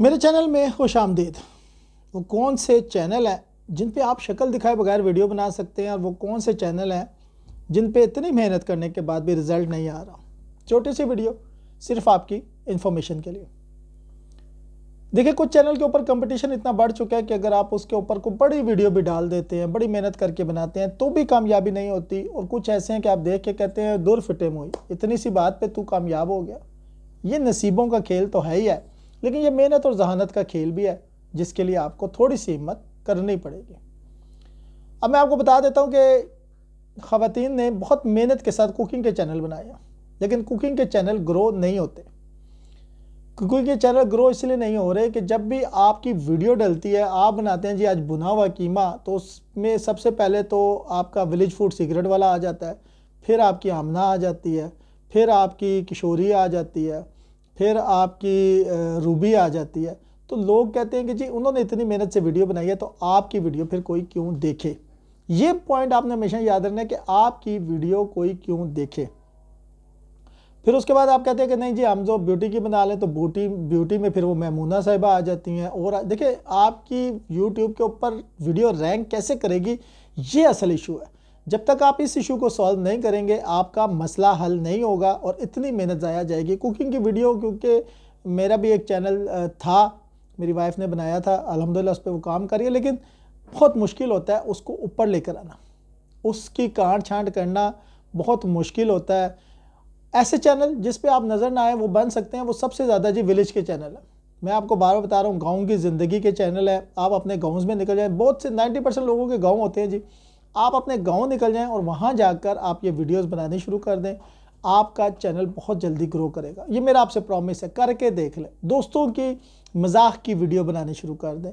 मेरे चैनल में खुश आमदीद वो कौन से चैनल हैं जिन पे आप शक्ल दिखाए बगैर वीडियो बना सकते हैं और वो कौन से चैनल हैं जिन पे इतनी मेहनत करने के बाद भी रिज़ल्ट नहीं आ रहा छोटी सी वीडियो सिर्फ आपकी इन्फॉर्मेशन के लिए देखिए कुछ चैनल के ऊपर कंपटीशन इतना बढ़ चुका है कि अगर आप उसके ऊपर को बड़ी वीडियो भी डाल देते हैं बड़ी मेहनत करके बनाते हैं तो भी कामयाबी नहीं होती और कुछ ऐसे हैं कि आप देख के कहते हैं दूर फिटे मोई इतनी सी बात पे तू कामयाब हो गया ये नसीबों का खेल तो है ही है लेकिन ये मेहनत और जहानत का खेल भी है जिसके लिए आपको थोड़ी सी हिम्मत करनी पड़ेगी अब मैं आपको बता देता हूँ कि ख़वान ने बहुत मेहनत के साथ कुकिंग के चैनल बनाए हैं लेकिन कुकिंग के चैनल ग्रो नहीं होते कुकिंग के चैनल ग्रो इसलिए नहीं हो रहे कि जब भी आपकी वीडियो डलती है आप बनाते हैं जी आज बुना हुआ कीमा तो उसमें सबसे पहले तो आपका विलेज फूड सिगरेट वाला आ जाता है फिर आपकी आमना आ जाती है फिर आपकी किशोरी आ जाती है फिर आपकी रूबी आ जाती है तो लोग कहते हैं कि जी उन्होंने इतनी मेहनत से वीडियो बनाई है तो आपकी वीडियो फिर कोई क्यों देखे ये पॉइंट आपने हमेशा याद रखना है कि आपकी वीडियो कोई क्यों देखे फिर उसके बाद आप कहते हैं कि नहीं जी हम जो ब्यूटी की बना लें तो ब्यूटी ब्यूटी में फिर वो मैमूना साहिबा आ जाती हैं और देखिए आपकी यूट्यूब के ऊपर वीडियो रैंक कैसे करेगी ये असल इशू है जब तक आप इस इशू को सॉल्व नहीं करेंगे आपका मसला हल नहीं होगा और इतनी मेहनत ज़ाया जाएगी कुकिंग की वीडियो क्योंकि मेरा भी एक चैनल था मेरी वाइफ ने बनाया था अलहमदिल्ला उस पर वो काम करिए लेकिन बहुत मुश्किल होता है उसको ऊपर लेकर आना उसकी कांट छाँट करना बहुत मुश्किल होता है ऐसे चैनल जिस पे आप नज़र ना आए वो बन सकते हैं वो सबसे ज़्यादा जी विलेज के चैनल है मैं आपको बार बार बता रहा हूँ गाँव की ज़िंदगी के चैनल है आप अपने गाँव में निकल जाए बहुत से नाइन्टी परसेंट लोगों के गाँव होते हैं जी आप अपने गांव निकल जाएं और वहां जाकर आप ये वीडियोस बनाने शुरू कर दें आपका चैनल बहुत जल्दी ग्रो करेगा ये मेरा आपसे प्रॉमिस है करके देख लें दोस्तों की मजाक की वीडियो बनानी शुरू कर दें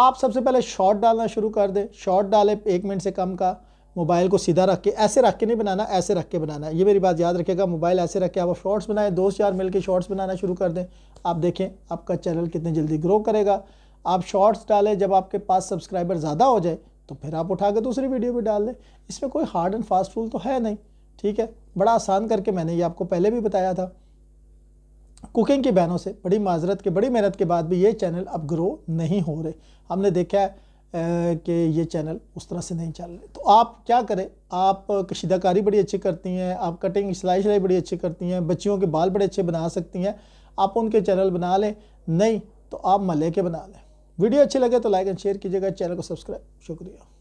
आप सबसे पहले शॉर्ट डालना शुरू कर दें शॉर्ट डालें एक मिनट से कम का मोबाइल को सीधा रख के ऐसे रख के नहीं बनाना ऐसे रख के बनाना ये मेरी बात याद रखेगा मोबाइल ऐसे रख के आप शॉर्ट्स बनाएं दोस्त यार मिलके शॉर्ट्स बनाना शुरू कर दें आप देखें आपका चैनल कितने जल्दी ग्रो करेगा आप शॉर्ट्स डालें जब आपके पास सब्सक्राइबर ज़्यादा हो जाए तो फिर आप उठा के दूसरी वीडियो भी डाल दें इसमें कोई हार्ड एंड फास्ट रूल तो है नहीं ठीक है बड़ा आसान करके मैंने ये आपको पहले भी बताया था कुकिंग की बहनों से बड़ी माजरत के बड़ी मेहनत के बाद भी ये चैनल अब ग्रो नहीं हो रहे हमने देखा है कि ये चैनल उस तरह से नहीं चल रहे तो आप क्या करें आप कशीदाकारी बड़ी अच्छी करती हैं आप कटिंग सिलाई सिलाई बड़ी अच्छी करती हैं बच्चियों के बाल बड़े अच्छे बना सकती हैं आप उनके चैनल बना लें नहीं तो आप मले के बना लें वीडियो अच्छी लगे तो लाइक एंड शेयर कीजिएगा चैनल को सब्सक्राइब शुक्रिया